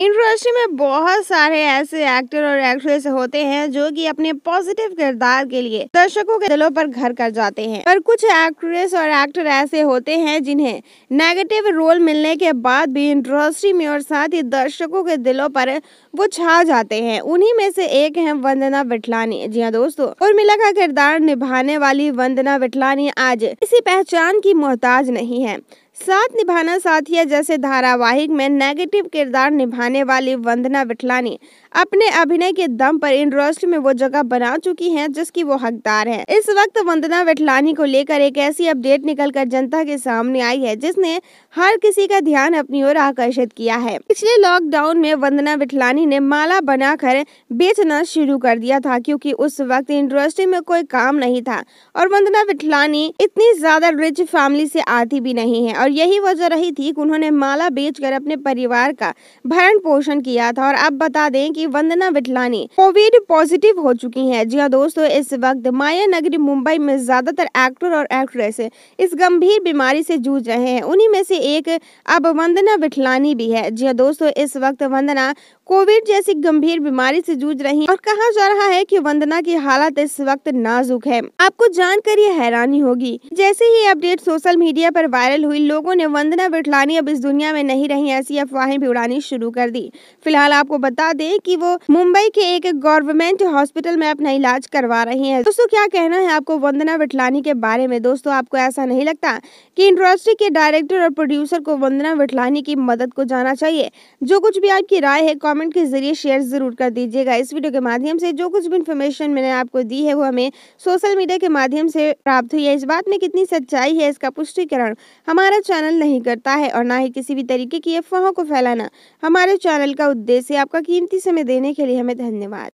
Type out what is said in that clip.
Industry में बहुत सारे ऐसे एक्टर और एक्ट्रेस होते हैं जो कि अपने पॉजिटिव किरदार के लिए दर्शकों के दिलों पर घर कर जाते हैं पर कुछ एक्ट्रेस और एक्टर ऐसे होते हैं जिन्हें नेगेटिव रोल मिलने के बाद भी इंडस्ट्री में और साथ ही दर्शकों के दिलों पर वो छा जाते हैं उन्हीं में से एक है वंदना विठलानी जी हाँ दोस्तों उर्मिला का किरदार निभाने वाली वंदना विठलानी आज किसी पहचान की मोहताज नहीं है साथ निभाना साथिया जैसे धारावाहिक में नेगेटिव किरदार निभाने वाली वंदना विठलानी अपने अभिनय के दम पर इंडस्ट्री में वो जगह बना चुकी हैं जिसकी वो हकदार हैं। इस वक्त वंदना विठलानी को लेकर एक ऐसी अपडेट निकलकर जनता के सामने आई है जिसने हर किसी का ध्यान अपनी ओर आकर्षित किया है पिछले लॉकडाउन में वंदना विठलानी ने माला बनाकर बेचना शुरू कर दिया था क्यूँकी उस वक्त इंडस्ट्री में कोई काम नहीं था और वंदना विठलानी इतनी ज्यादा रिच फैमिली से आती भी नहीं है और और यही वजह रही थी कि उन्होंने माला बेचकर अपने परिवार का भरण पोषण किया था और अब बता दें कि वंदना विठलानी कोविड पॉजिटिव हो चुकी हैं जी हाँ दोस्तों इस वक्त माया नगरी मुंबई में ज्यादातर एक्टर और एक्ट्रेस इस गंभीर बीमारी से जूझ रहे हैं उन्हीं में से एक अब वंदना विठलानी भी है जी हाँ दोस्तों इस वक्त वंदना कोविड जैसी गंभीर बीमारी से जूझ रही और कहा जा रहा है कि वंदना की हालत इस वक्त नाजुक है आपको जानकर ये हैरानी होगी जैसे ही अपडेट सोशल मीडिया पर वायरल हुई लोग लोगों ने वंदना बिठलानी अब इस दुनिया में नहीं रही ऐसी अफवाहें भी उड़ानी शुरू कर दी फिलहाल आपको बता दें कि वो मुंबई के एक गवर्नमेंट हॉस्पिटल में अपना इलाज करवा रही हैं दोस्तों क्या कहना है आपको वंदना बिठलानी के बारे में दोस्तों आपको ऐसा नहीं लगता की इंडस्ट्री के डायरेक्टर और प्रोड्यूसर को वंदना बिठलानी की मदद को जाना चाहिए जो कुछ भी आपकी राय है कॉमेंट के जरिए शेयर जरूर कर दीजिएगा इस वीडियो के माध्यम से जो कुछ भी इन्फॉर्मेशन मैंने आपको दी है वो हमें सोशल मीडिया के माध्यम से प्राप्त हुई है इस बात में कितनी सच्चाई है इसका पुष्टिकरण हमारा चैनल नहीं करता है और ना ही किसी भी तरीके की अफवाहों को फैलाना हमारे चैनल का उद्देश्य आपका कीमती समय देने के लिए हमें धन्यवाद